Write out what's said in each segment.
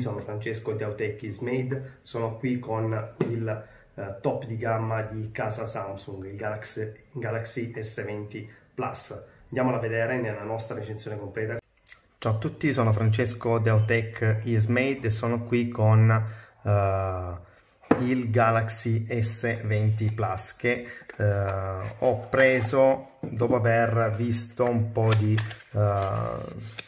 sono Francesco di Autech is Made, sono qui con il eh, top di gamma di casa Samsung, il Galaxy, Galaxy S20 Plus. Andiamola a vedere nella nostra recensione completa. Ciao a tutti, sono Francesco di Autech Made e sono qui con eh, il Galaxy S20 Plus che eh, ho preso dopo aver visto un po' di eh,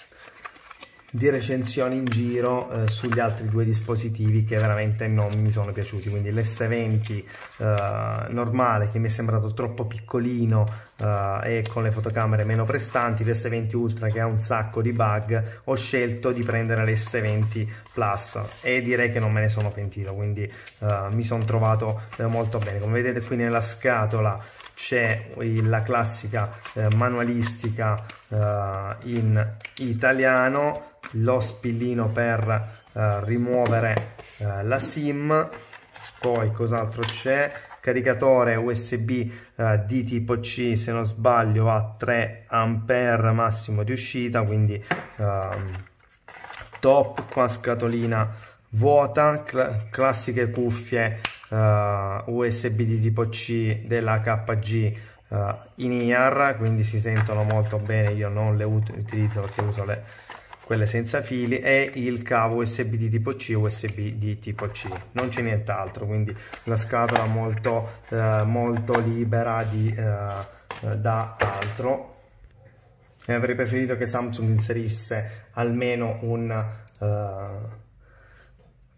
di recensioni in giro eh, sugli altri due dispositivi che veramente non mi sono piaciuti quindi l'S20 eh, normale che mi è sembrato troppo piccolino Uh, e con le fotocamere meno prestanti, l'S20 Ultra che ha un sacco di bug, ho scelto di prendere l'S20 Plus e direi che non me ne sono pentito, quindi uh, mi sono trovato uh, molto bene. Come vedete qui nella scatola c'è la classica manualistica in italiano, lo spillino per rimuovere la SIM, poi cos'altro c'è? caricatore USB eh, di tipo C se non sbaglio a 3 A massimo di uscita quindi eh, top qua scatolina vuota cl classiche cuffie eh, USB di tipo C della KG eh, in ear quindi si sentono molto bene io non le utilizzo perché uso le quelle senza fili e il cavo USB di tipo C USB di tipo C non c'è nient'altro quindi la scatola molto eh, molto libera di, eh, eh da altro e avrei preferito che Samsung inserisse almeno un eh,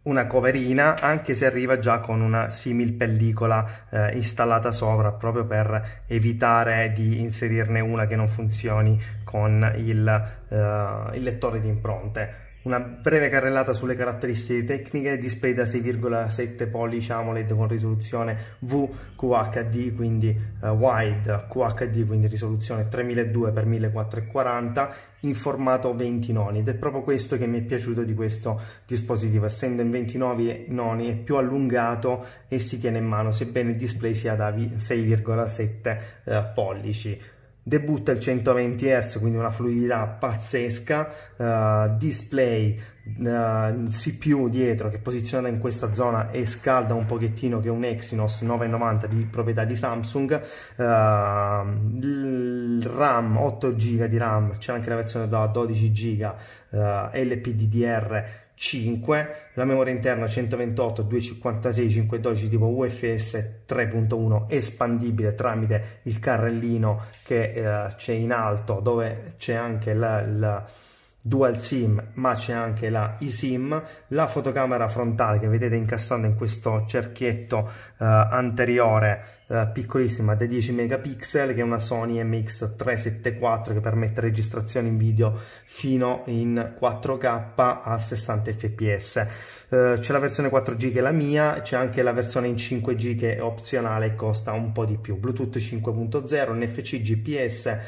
una coverina anche se arriva già con una simil pellicola eh, installata sopra proprio per evitare di inserirne una che non funzioni con il, eh, il lettore di impronte una breve carrellata sulle caratteristiche tecniche, display da 6,7 pollici AMOLED con risoluzione VQHD, quindi uh, wide QHD, quindi risoluzione 3200x1440 in formato 20 noni ed è proprio questo che mi è piaciuto di questo dispositivo, essendo in 29 noni è più allungato e si tiene in mano, sebbene il display sia da 6,7 uh, eh, pollici debutta il 120 Hz, quindi una fluidità pazzesca, uh, display, uh, eh, CPU dietro che posiziona in questa zona e scalda un pochettino che è un Exynos 990 di proprietà di Samsung, uh, RAM 8 GB di RAM, c'è anche la versione da 12 GB LPDDR 5, la memoria interna 128, 256, 512 tipo UFS 3.1 espandibile tramite il carrellino che eh, c'è in alto dove c'è anche la, la dual sim ma c'è anche la eSIM la fotocamera frontale che vedete incastrando in questo cerchietto eh, anteriore eh, piccolissima da 10 megapixel che è una Sony MX374 che permette registrazioni in video fino in 4K a 60 fps eh, c'è la versione 4G che è la mia, c'è anche la versione in 5G che è opzionale e costa un po' di più. Bluetooth 5.0, NFC, GPS, eh,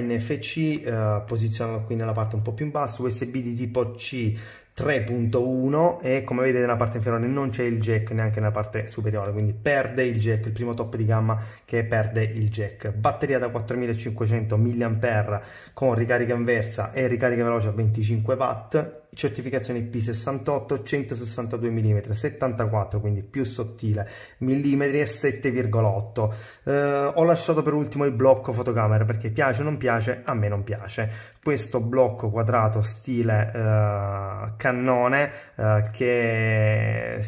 NFC, eh, posizionato qui nella parte un po' più in basso, USB di tipo C, 3.1 e come vedete nella parte inferiore non c'è il jack neanche nella parte superiore quindi perde il jack il primo top di gamma che perde il jack batteria da 4500 mAh con ricarica inversa e ricarica veloce a 25 watt certificazione P68 162 mm 74 quindi più sottile mm e 7,8 eh, ho lasciato per ultimo il blocco fotocamera perché piace o non piace a me non piace questo blocco quadrato stile eh, cannone eh, che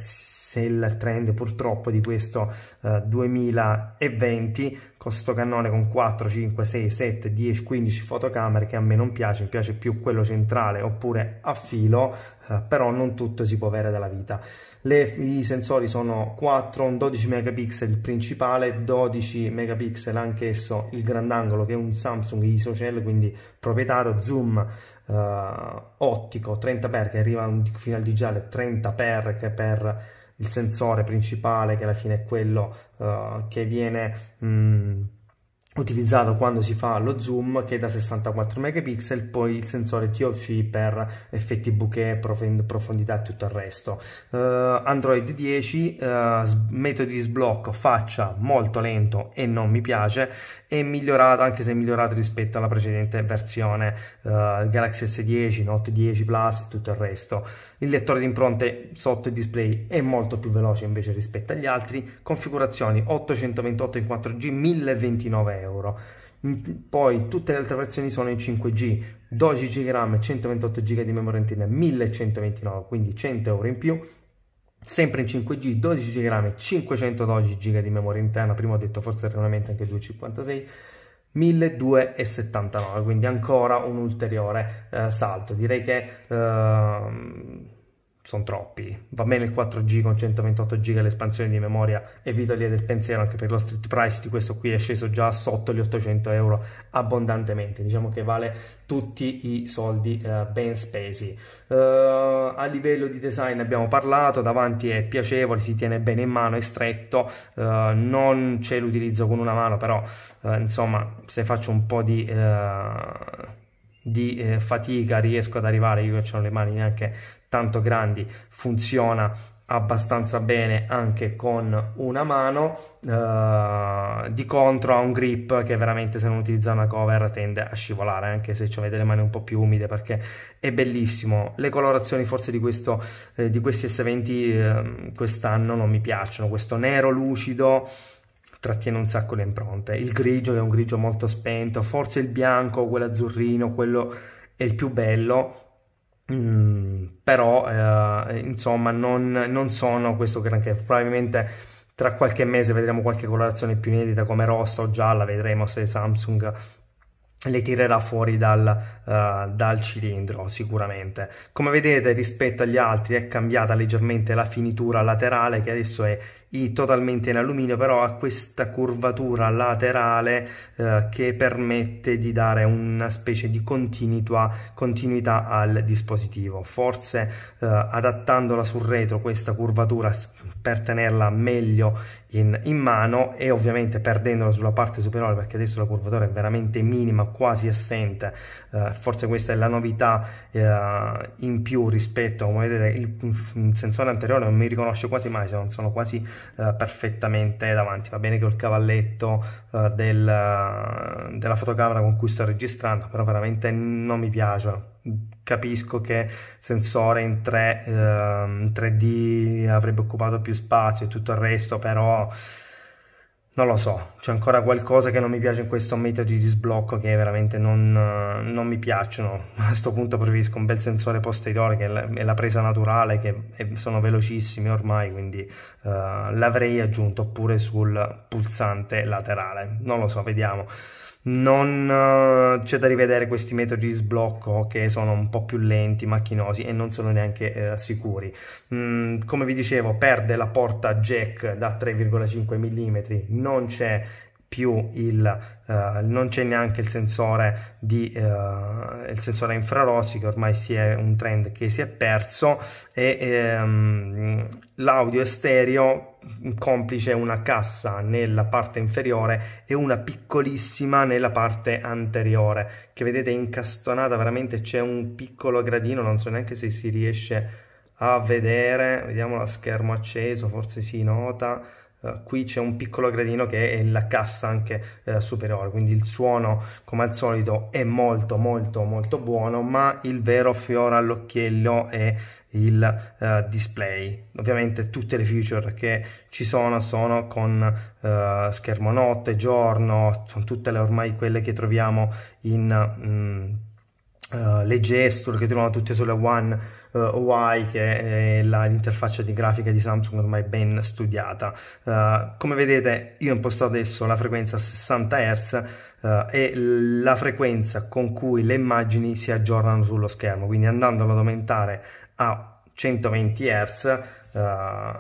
se il trend purtroppo di questo eh, 2020 con sto cannone con 4, 5, 6, 7, 10, 15 fotocamere che a me non piace, mi piace più quello centrale oppure a filo, eh, però non tutto si può avere dalla vita. Le, I sensori sono 4, un 12 megapixel il principale, 12 megapixel anch'esso il grandangolo che è un Samsung ISOCELL, quindi proprietario, zoom eh, ottico 30x che arriva fino al digitale 30x che per il sensore principale che alla fine è quello uh, che viene mh, mm, utilizzato quando si fa lo zoom che è da 64 megapixel poi il sensore TOF per effetti bouquet, profondità e tutto il resto uh, Android 10 uh, eh, metodo di sblocco faccia molto lento e non mi piace è migliorata anche se è migliorata rispetto alla precedente versione uh, Galaxy S10, Note 10 Plus e tutto il resto. Il lettore di impronte sotto il display è molto più veloce invece rispetto agli altri. Configurazioni 828 in 4G 1029 euro. Mm, poi tutte le altre versioni sono in 5G, 12 GB e 128 GB di memoria interna 1129, quindi 100 euro in più sempre in 5G, 12 GB, 512 GB di memoria interna, prima ho detto forse erroneamente anche 256, 1279, quindi ancora un ulteriore eh, salto. Direi che eh, sono troppi. Va bene il 4G con 128 GB l'espansione di memoria e vitolia del pensiero anche per lo street price di questo qui è sceso già sotto gli 800 euro abbondantemente. Diciamo che vale tutti i soldi eh, ben spesi. Uh, a livello di design abbiamo parlato, davanti è piacevole, si tiene bene in mano, è stretto, uh, non c'è l'utilizzo con una mano, però uh, insomma se faccio un po' di di eh, fatica riesco ad arrivare io che ho le mani neanche tanto grandi funziona abbastanza bene anche con una mano uh, di contro ha un grip che veramente se non utilizza una cover tende a scivolare anche se avete le mani un po' più umide perché è bellissimo le colorazioni forse di, questo, eh, di questi S20 eh, quest'anno non mi piacciono questo nero lucido trattiene un sacco le impronte il grigio è un grigio molto spento forse il bianco quello azzurrino quello è il più bello Mm, però eh, insomma non, non, sono questo granché probabilmente tra qualche mese vedremo qualche colorazione più inedita come rossa o gialla vedremo se Samsung le tirerà fuori dal, uh, dal cilindro sicuramente come vedete rispetto agli altri è cambiata leggermente la finitura laterale che adesso è totalmente in alluminio però ha questa curvatura laterale eh, che permette di dare una specie di continuità, continuità al dispositivo forse eh, adattandola sul retro questa curvatura per tenerla meglio in, in, mano e ovviamente perdendola sulla parte superiore perché adesso la curvatura è veramente minima, quasi assente, eh, forse questa è la novità eh, in più rispetto, come vedete il, il, sensore anteriore non mi riconosce quasi mai, se non sono quasi eh, perfettamente davanti, va bene che ho il cavalletto eh, del, della fotocamera con cui sto registrando, però veramente non mi piace capisco che sensore in, 3, eh, in 3D avrebbe occupato più spazio e tutto il resto, però non lo so, c'è ancora qualcosa che non mi piace in questo metodo di sblocco che veramente non, eh, non mi piacciono. A questo punto preferisco un bel sensore posteriore che è la presa naturale, che sono velocissimi ormai, quindi eh, l'avrei aggiunto pure sul pulsante laterale. Non lo so, vediamo non eh, c'è da rivedere questi metodi di sblocco che sono un po' più lenti, macchinosi e non sono neanche eh, sicuri. Mm, come vi dicevo, perde la porta jack da 3,5 mm, non c'è più il Uh, non c'è neanche il sensore, di, uh, il sensore infrarossi che ormai si è un trend che si è perso e ehm, l'audio è stereo complice una cassa nella parte inferiore e una piccolissima nella parte anteriore che vedete incastonata veramente c'è un piccolo gradino non so neanche se si riesce a vedere vediamo la schermo acceso forse si nota eh, qui c'è un piccolo gradino che è la cassa anche uh, superiore quindi il suono come al solito è molto molto molto buono ma il vero fiore all'occhiello è il uh, display ovviamente tutte le feature che ci sono sono con schermo notte giorno sono tutte le ormai quelle che troviamo in mh, mm, le gesture che troviamo tutte sulle one UI eh, che è la, l'interfaccia di grafica di Samsung ormai ben studiata. Eh, come vedete io ho impostato adesso la frequenza a 60 Hz eh, e la frequenza con cui le immagini si aggiornano sullo schermo, quindi andandolo ad aumentare a 120 Hz uh,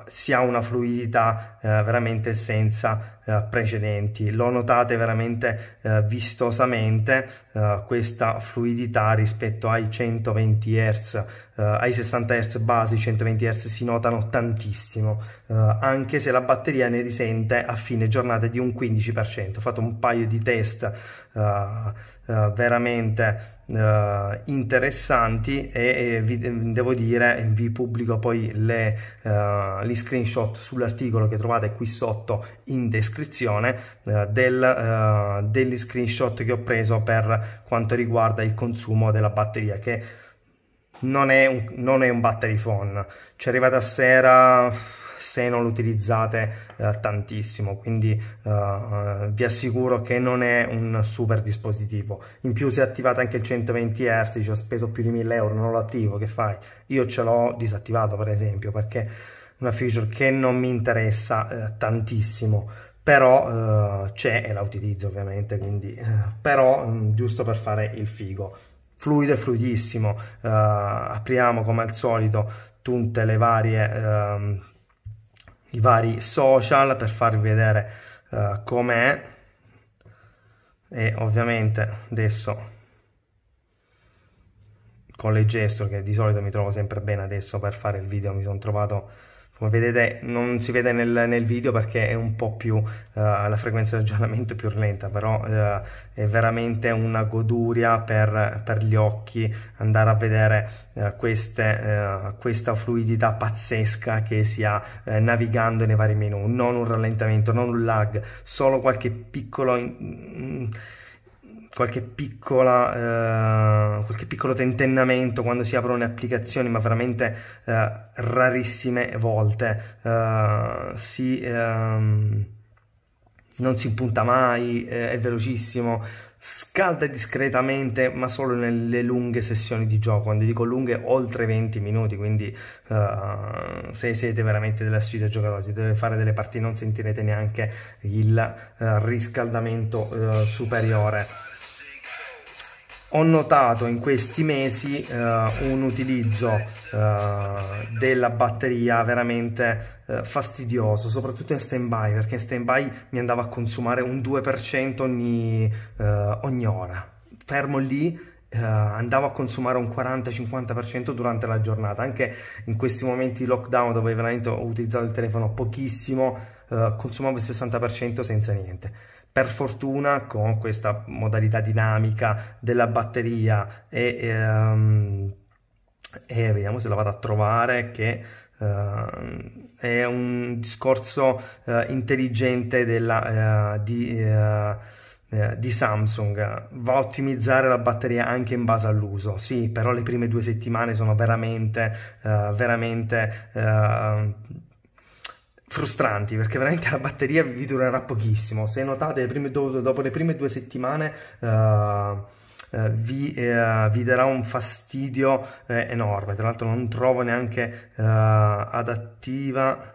si ha una fluidità uh, veramente senza eh, precedenti. Lo notate veramente eh, vistosamente eh, questa fluidità rispetto ai 120 Hz, eh, ai 60 Hz basi, 120 Hz si notano tantissimo, eh, anche se la batteria ne risente a fine giornata di un 15%. Ho fatto un paio di test veramente interessanti e, e vi, ehm, devo dire vi pubblico poi le, gli screenshot sull'articolo che trovate qui sotto in descrizione descrizione eh, del, eh, degli screenshot che ho preso per quanto riguarda il consumo della batteria che non è un, non è un battery phone ci arrivate a sera se non lo utilizzate eh, tantissimo quindi eh, eh, vi assicuro che non è un super dispositivo in più se attivate anche il 120 Hz ci cioè ho speso più di 1000 euro non lo attivo che fai io ce l'ho disattivato per esempio perché è una feature che non mi interessa eh, tantissimo però eh, c'è e la utilizzo ovviamente, quindi, eh, però mh, mm, giusto per fare il figo. Fluido e fluidissimo, eh, apriamo come al solito tutte le varie, ehm, i vari social per farvi vedere eh, com'è e ovviamente adesso con le gesto che di solito mi trovo sempre bene adesso per fare il video mi sono trovato come vedete non si vede nel, nel, video perché è un po' più uh, la frequenza di aggiornamento è più lenta però uh, è veramente una goduria per, per, gli occhi andare a vedere uh, queste, questa fluidità pazzesca che si ha navigando nei vari menu non un rallentamento, non un lag solo qualche piccolo... in, qualche piccola eh, qualche piccolo tentennamento quando si aprono le applicazioni ma veramente eh, rarissime volte eh, si, ehm, non si impunta mai eh, è velocissimo scalda discretamente ma solo nelle lunghe sessioni di gioco quando dico lunghe oltre 20 minuti quindi uh, se siete veramente della sfida giocatori se dovete fare delle partite non sentirete neanche il uh, riscaldamento uh, superiore ho notato in questi mesi eh, un utilizzo eh, della batteria veramente eh, fastidioso, soprattutto in stand-by, perché in stand-by mi andava a consumare un 2% ogni, eh, ogni ora. Fermo lì Uh, andavo a consumare un 40-50% durante la giornata, anche in questi momenti lockdown dove veramente ho utilizzato il telefono pochissimo, uh, consumavo il 60% senza niente per fortuna con questa modalità dinamica della batteria e, ehm, e vediamo se la vado a trovare che Uh, è un discorso uh, intelligente della, uh, di, eh, di, Samsung. Va a ottimizzare la batteria anche in base all'uso. Sì, però le prime due settimane sono veramente, veramente ehm, frustranti perché veramente la batteria vi durerà pochissimo. Se notate, le prime, dopo le prime due settimane uh, Uh, vi, uh, vi, darà un fastidio uh, enorme. Tra l'altro non trovo neanche adattiva.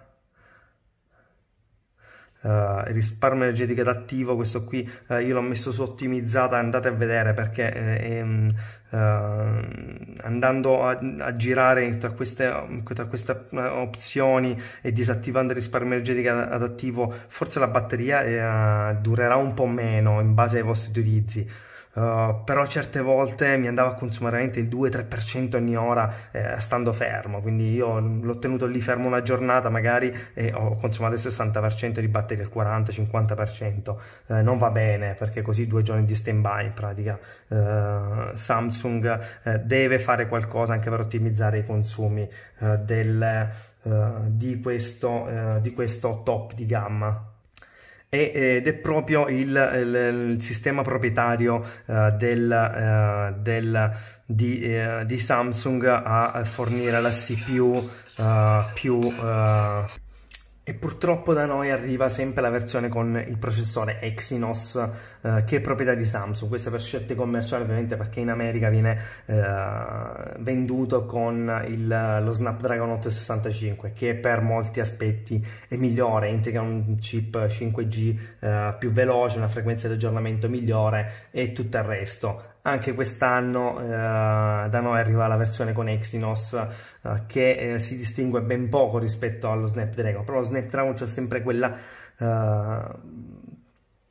risparmio energetico adattivo questo qui io l'ho messo su ottimizzata andate a vedere perché um, Uh, andando a, a, girare tra queste, tra queste eh, opzioni e disattivando il risparmio energetico adattivo, forse la batteria eh, durerà un po' meno in base ai vostri utilizzi eh, però certe volte mi andava a consumare veramente il 2-3% ogni ora eh, stando fermo, quindi io l'ho tenuto lì fermo una giornata magari e ho consumato il 60% di batteria, il 40-50%, eh, non va bene perché così due giorni di stand by in pratica uh, Samsung uh, deve fare qualcosa anche per ottimizzare i consumi del, di, questo, di questo top di gamma. Eh, ed è proprio il, il, il sistema proprietario uh, del, uh, del, di, uh, di, Samsung a fornire la CPU più... e purtroppo da noi arriva sempre la versione con il processore Exynos eh, che è proprietà di Samsung, questo per scelte commerciali ovviamente perché in America viene eh, venduto con il, lo Snapdragon 865 che per molti aspetti è migliore, integra un chip 5G eh, più veloce, una frequenza di aggiornamento migliore e tutto il resto anche quest'anno eh, da noi arriva la versione con Exynos eh, che eh, si distingue ben poco rispetto allo Snapdragon, però lo Snapdragon c'è sempre quella eh,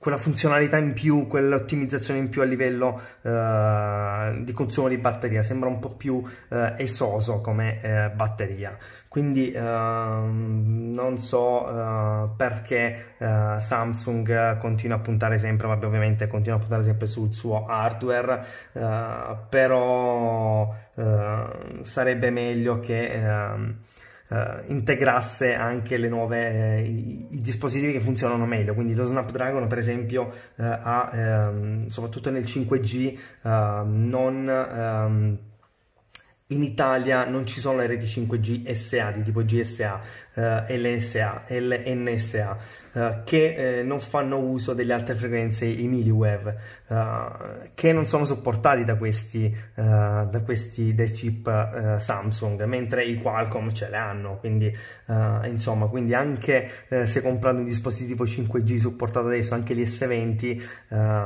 quella funzionalità in più, quell'ottimizzazione in più a livello eh, di consumo di batteria, sembra un po' più eh, esoso come eh, batteria. Quindi ehm, non so eh, perché eh, Samsung continua a puntare sempre, vabbè ovviamente continua a puntare sempre sul suo hardware, eh, però sarebbe meglio che ehm, eh, integrasse anche le nuove, eh, i, i, dispositivi che funzionano meglio. Quindi lo Snapdragon, per esempio, eh, ha ehm, soprattutto nel 5G eh, non. Ehm, in Italia non ci sono le reti 5G SA di tipo GSA, eh, LSA, LNSA, eh, che eh, non fanno uso delle altre frequenze, i milliwave, che non sono supportati da questi, da questi dai chip Samsung, mentre i Qualcomm ce le hanno, quindi insomma, quindi anche se comprate un dispositivo 5G supportato adesso, anche gli S20,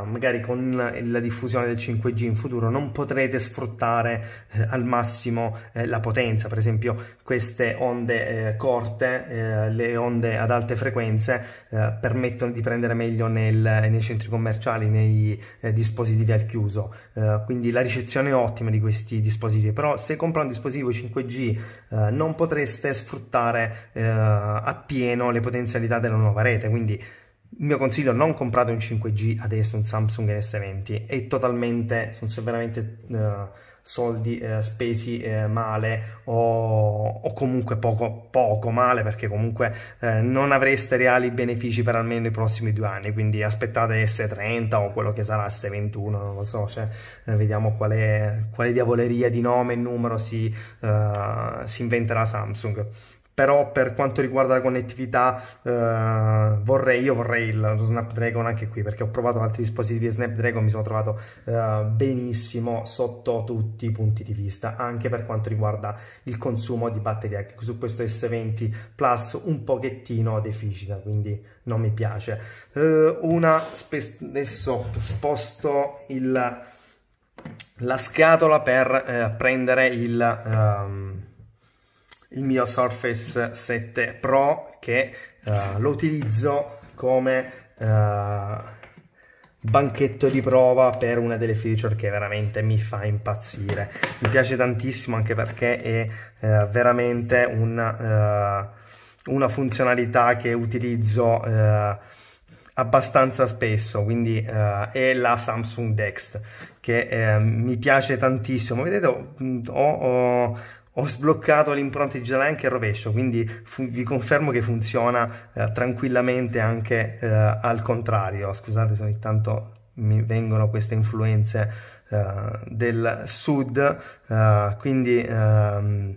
magari con la diffusione del 5G in futuro non potrete sfruttare al massimo la potenza, per esempio queste onde corte notte eh, le onde ad alte frequenze eh, permettono di prendere meglio nel, nei centri commerciali, nei eh, dispositivi al chiuso. Eh, quindi la ricezione è ottima di questi dispositivi, però se compra un dispositivo 5G eh, non potreste sfruttare eh, appieno le potenzialità della nuova rete, quindi il mio consiglio è non comprate un 5G adesso, un Samsung S20, è totalmente, sono veramente soldi eh, spesi eh, male o, o, comunque poco, poco male perché comunque eh, non avreste reali benefici per almeno i prossimi due anni quindi aspettate S30 o quello che sarà S21 non lo so cioè, eh, vediamo quale, quale diavoleria di nome e numero si, eh, si inventerà Samsung però per quanto riguarda la connettività eh, vorrei, io vorrei il, lo Snapdragon anche qui perché ho provato altri dispositivi Snapdragon mi sono trovato eh, benissimo sotto tutti i punti di vista anche per quanto riguarda il consumo di batteria che su questo S20 Plus un pochettino deficita quindi non mi piace eh, una adesso sposto il, la scatola per eh, prendere il um, il mio Surface 7 Pro che uh, lo utilizzo come uh, banchetto di prova per una delle feature che veramente mi fa impazzire. Mi piace tantissimo anche perché è uh, veramente un, una funzionalità che utilizzo abbastanza spesso, quindi uh, è la Samsung Dext che eh, mi piace tantissimo. Vedete, ho, ho, ho sbloccato le impronte anche al rovescio, quindi fu- vi confermo che funziona eh, tranquillamente anche eh, al contrario. Scusate se ogni tanto mi vengono queste influenze eh, del sud, eh, quindi ehm,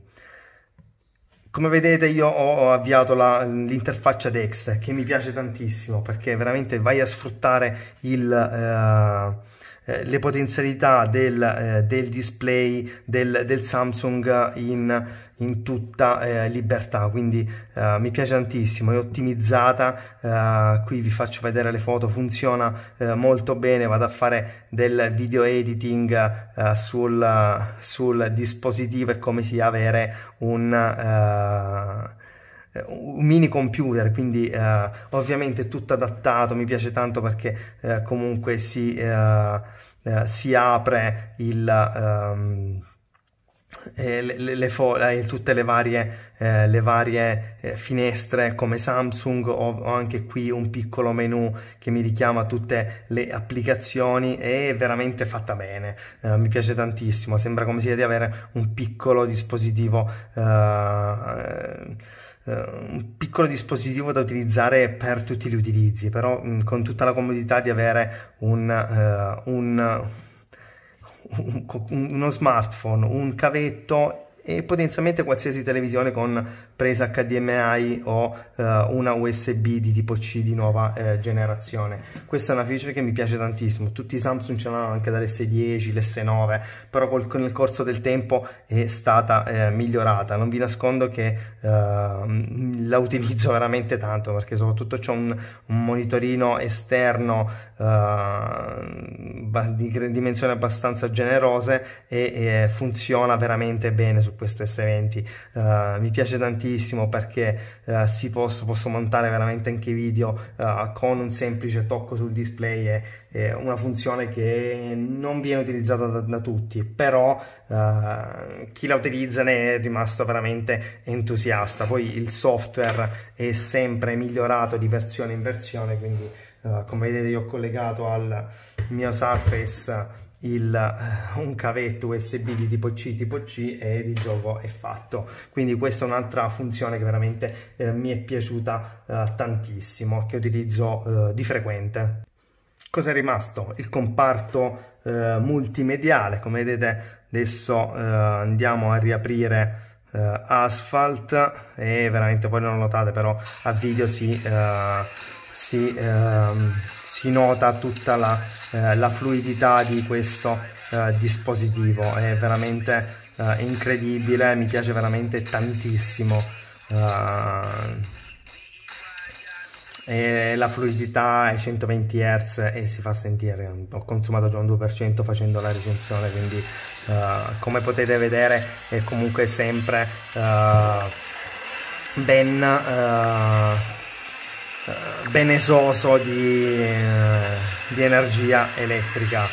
come vedete io ho, avviato la, l'interfaccia Dex che mi piace tantissimo perché veramente vai a sfruttare il eh, eh, le potenzialità del, eh, del display del, del Samsung in, in tutta eh, libertà quindi eh, mi piace tantissimo è ottimizzata eh, qui vi faccio vedere le foto funziona molto bene vado a fare del video editing sul, sul, dispositivo e come si avere un un mini computer, quindi eh, ovviamente tutto adattato, mi piace tanto perché eh, comunque si, eh, eh si, apre il... Um, le, le, fo- eh, tutte le varie, eh, le varie eh, finestre come Samsung ho, ho, anche qui un piccolo menu che mi richiama tutte le applicazioni è veramente fatta bene eh, mi piace tantissimo sembra come sia di avere un piccolo dispositivo eh, un piccolo dispositivo da utilizzare per tutti gli utilizzi, però con tutta la comodità di avere un, uh, un, uno smartphone, un cavetto e potenzialmente qualsiasi televisione con presa HDMI o eh, una USB di tipo C di nuova eh, generazione. Questa è una feature che mi piace tantissimo, tutti i Samsung ce l'hanno anche dall'S10, l'S9, però col, nel corso del tempo è stata eh, migliorata, non vi nascondo che ehm, la utilizzo veramente tanto perché soprattutto c'è un, un, monitorino esterno ehm, di dimensioni abbastanza generose e, e funziona veramente bene su questo S20 uh, eh, mi piace tantissimo perché uh, si posso, posso, montare veramente anche video uh, con un semplice tocco sul display e, e una funzione che non viene utilizzata da, da tutti però chi la utilizza ne è rimasto veramente entusiasta poi il software è sempre migliorato di versione in versione quindi come vedete io ho collegato al mio Surface il, eh, un cavetto USB di tipo C, tipo C e il gioco è fatto. Quindi questa è un'altra funzione che veramente eh, mi è piaciuta eh, tantissimo, che utilizzo eh, di frequente. Cos'è rimasto? Il comparto eh, multimediale, come vedete adesso eh, andiamo a riaprire Asphalt e veramente poi non lo notate però a video si... si ehm, si nota tutta la, eh, la fluidità di questo eh, dispositivo è veramente eh, incredibile mi piace veramente tantissimo eh, e la fluidità è 120 Hz e si fa sentire ho consumato già un 2% facendo la recensione quindi eh, come potete vedere è comunque sempre eh, ben eh, benesoso di, eh, di energia elettrica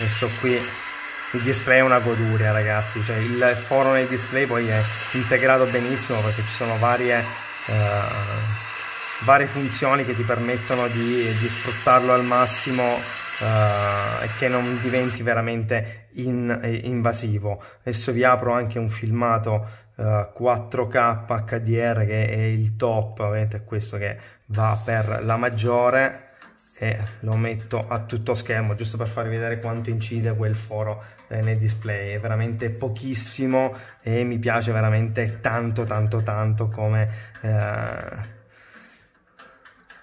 adesso qui il display è una goduria ragazzi cioè il foro nel display poi è integrato benissimo perché ci sono varie, eh, varie funzioni che ti permettono di, di sfruttarlo al massimo eh, e che non diventi veramente in, eh, invasivo adesso vi apro anche un filmato 4K HDR che è il top, ovviamente è questo che va per la maggiore e lo metto a tutto schermo giusto per farvi vedere quanto incide quel foro eh, nel display è veramente pochissimo e mi piace veramente tanto tanto tanto come eh,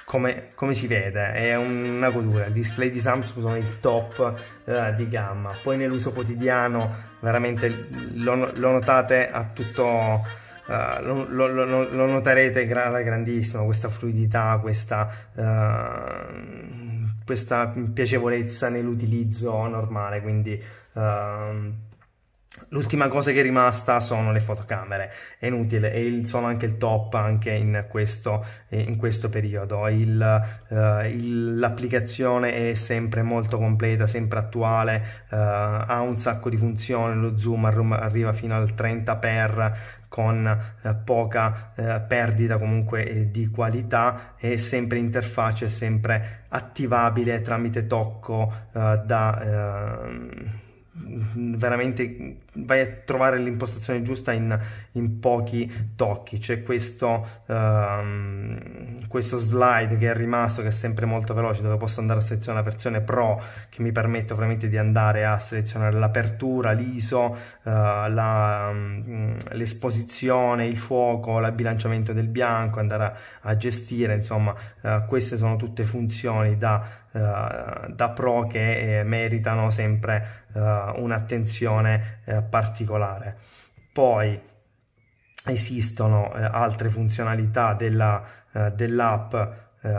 come, come, si vede è una godura, il display di Samsung sono il top eh, di gamma, poi nell'uso quotidiano veramente lo, lo notate a tutto, eh, lo, lo, lo, noterete gra grandissimo questa fluidità, questa, eh, questa piacevolezza nell'utilizzo normale, quindi ehm, L'ultima cosa che è rimasta sono le fotocamere, è inutile, e il, sono anche il top anche in questo, eh, in questo periodo. Eh, l'applicazione uh, è sempre molto completa, sempre attuale, uh, ha un sacco di funzioni, lo zoom arriva fino al 30x, con eh, poca eh, perdita comunque eh, di qualità e sempre interfaccia è sempre attivabile tramite tocco da ehm, veramente vai a trovare l'impostazione giusta in, in pochi tocchi c'è questo, um, questo slide che è rimasto che è sempre molto veloce dove posso andare a selezionare la versione pro che mi permette ovviamente di andare a selezionare l'apertura, l'ISO uh, la, um, l'esposizione, il fuoco il del bianco andare a, a gestire insomma uh, queste sono tutte funzioni da, uh, da pro che eh, meritano sempre eh, un'attenzione eh, particolare. Poi esistono eh, altre funzionalità della, dell'app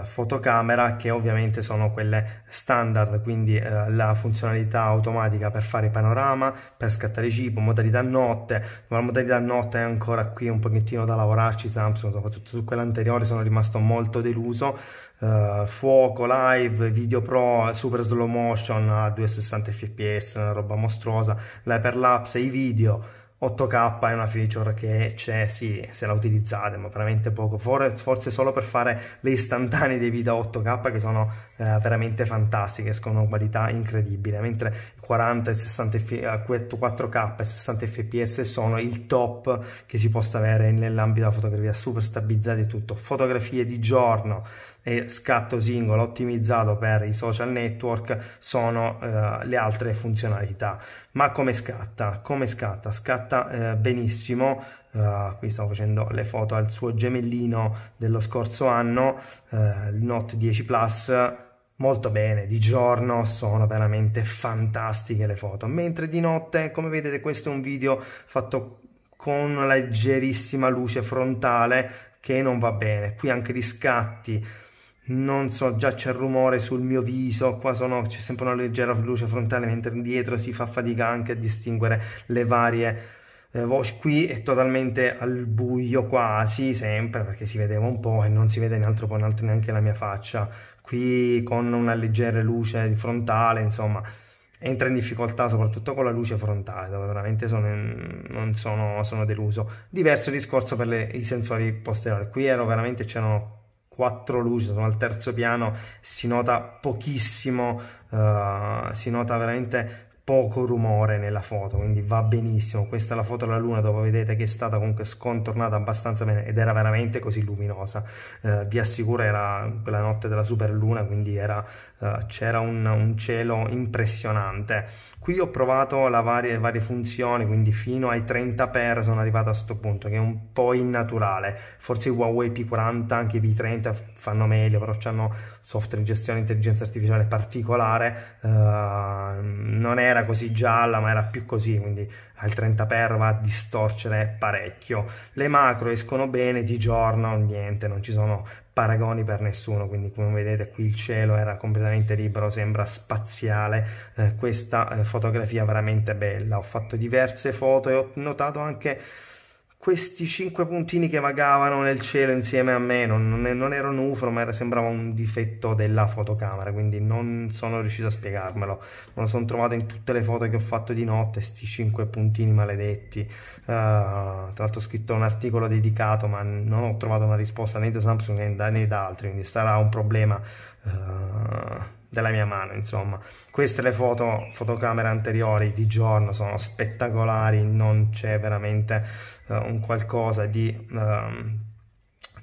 fotocamera che ovviamente sono quelle standard quindi eh, la funzionalità automatica per fare panorama per scattare cibo modalità notte ma la modalità notte è ancora qui un pochettino da lavorarci Samsung soprattutto su quella anteriore sono rimasto molto deluso Uh, fuoco, live, video pro, super slow motion a 260 fps, una roba mostruosa, la e i video 8K è una feature che c'è, sì, se la utilizzate, ma veramente poco, forse solo per fare le istantanee dei video 8K che sono uh, veramente fantastiche, escono in qualità incredibile, mentre 40 e 60 4K eh, e 60 fps sono il top che si possa avere nell'ambito della fotografia, super stabilizzati tutto, fotografie di giorno, e scatto singolo ottimizzato per i social network sono eh, le altre funzionalità. Ma come scatta? Come scatta? Scatta eh, benissimo. Uh, qui stavo facendo le foto al suo gemellino dello scorso anno, uh, il Note 10 Plus molto bene, di giorno sono veramente fantastiche le foto, mentre di notte, come vedete, questo è un video fatto con una leggerissima luce frontale che non va bene, qui anche gli scatti non so, già c'è rumore sul mio viso, qua sono, c'è sempre una leggera luce frontale, mentre dietro si fa fatica anche a distinguere le varie eh, voci. Qui è totalmente al buio quasi, sempre, perché si vedeva un po' e non si vede in altro altro neanche la mia faccia. Qui con una leggera luce frontale, insomma, entra in difficoltà soprattutto con la luce frontale, dove veramente sono, in, sono, sono deluso. Diverso discorso per le, i sensori posteriori. Qui ero veramente, c'erano quattro luci, sono al terzo piano, si nota pochissimo, uh, si nota veramente poco rumore nella foto, quindi va benissimo. Questa è la foto della luna dove vedete che è stata comunque scontornata abbastanza bene ed era veramente così luminosa. Eh, vi assicuro era quella notte della super luna, quindi era eh, c'era un, un, cielo impressionante. Qui ho provato la varie, varie funzioni, quindi fino ai 30p sono arrivato a questo punto, che è un po' innaturale. Forse i Huawei P40, anche i P30 fanno meglio, però hanno software di gestione intelligenza artificiale particolare. Uh, non era così gialla, ma era più così, quindi al 30p va a distorcere parecchio. Le macro escono bene di giorno, niente, non ci sono paragoni per nessuno, quindi come vedete qui il cielo era completamente libero, sembra spaziale, eh, questa eh, fotografia veramente bella, ho fatto diverse foto e ho notato anche questi cinque puntini che vagavano nel cielo insieme a me non, non, non era un UFO ma era, sembrava un difetto della fotocamera quindi non sono riuscito a spiegarmelo non lo sono trovato in tutte le foto che ho fatto di notte sti cinque puntini maledetti uh, tra l'altro ho scritto un articolo dedicato ma non ho trovato una risposta né da Samsung né da, né da altri quindi sarà un problema uh, della mia mano insomma queste le foto fotocamere anteriori di giorno sono spettacolari non c'è veramente uh, un qualcosa di uh,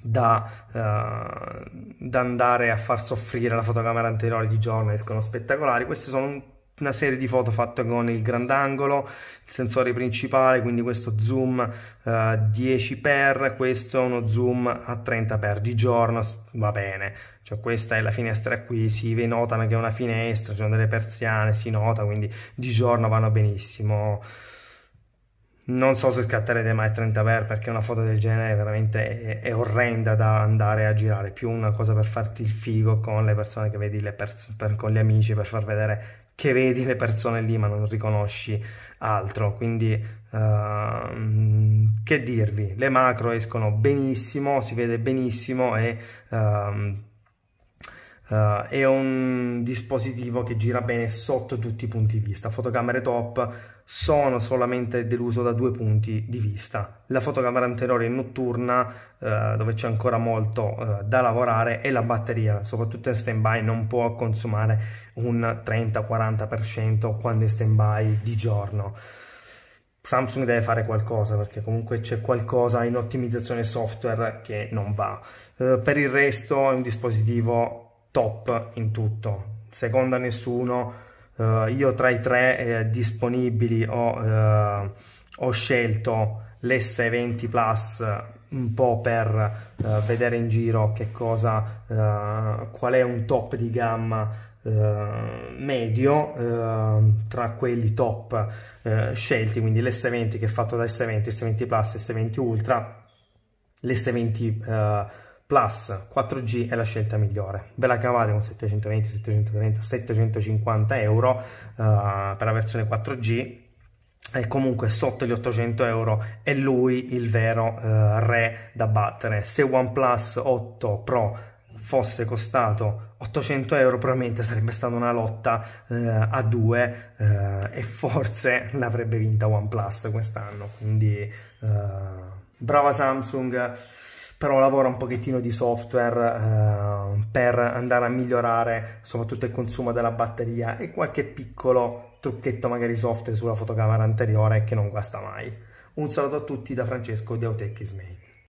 da, uh, da, andare a far soffrire la fotocamera anteriore di giorno escono spettacolari queste sono un, una serie di foto fatte con il grandangolo il sensore principale quindi questo zoom uh, eh, 10x questo è uno zoom a 30x di giorno va bene cioè questa è la finestra qui, si notano che è una finestra, ci sono delle persiane, si nota, quindi di giorno vanno benissimo. Non so se scatterete mai a 30 per perché una foto del genere veramente è, orrenda da andare a girare, più una cosa per farti il figo con le persone che vedi, pers per, con gli amici, per far vedere che vedi le persone lì ma non riconosci altro, quindi uh, che dirvi, le macro escono benissimo, si vede benissimo e... Uh, Uh, è un dispositivo che gira bene sotto tutti i punti di vista. Fotocamere top sono solamente deluso da due punti di vista. La fotocamera anteriore notturna, uh, dove c'è ancora molto uh, da lavorare, e la batteria, soprattutto in stand-by, non può consumare un 30-40% quando è stand-by di giorno. Samsung deve fare qualcosa perché comunque c'è qualcosa in ottimizzazione software che non va. per il resto è un dispositivo top in tutto, seconda nessuno. Uh, io tra i tre eh, disponibili ho, eh, ho scelto l'S20 Plus eh, un po' per eh, vedere in giro che cosa, eh, qual è un top di gamma medio tra quelli top scelti, quindi l'S20 che è fatto da S20, S20 Plus, S20 Ultra, l'S20 Plus 4G è la scelta migliore. Ve la cavate con 720, 730, 750 euro uh, per la versione 4G E comunque sotto gli 800 euro è lui il vero uh, re da battere. Se OnePlus 8 Pro fosse costato 800 euro probabilmente sarebbe stata una lotta eh, a due eh, e forse l'avrebbe vinta OnePlus quest'anno quindi eh, brava Samsung però lavora un pochettino di software eh, per andare a migliorare soprattutto il consumo della batteria e qualche piccolo trucchetto magari software sulla fotocamera anteriore che non guasta mai. Un saluto a tutti da Francesco di Autech Ismail.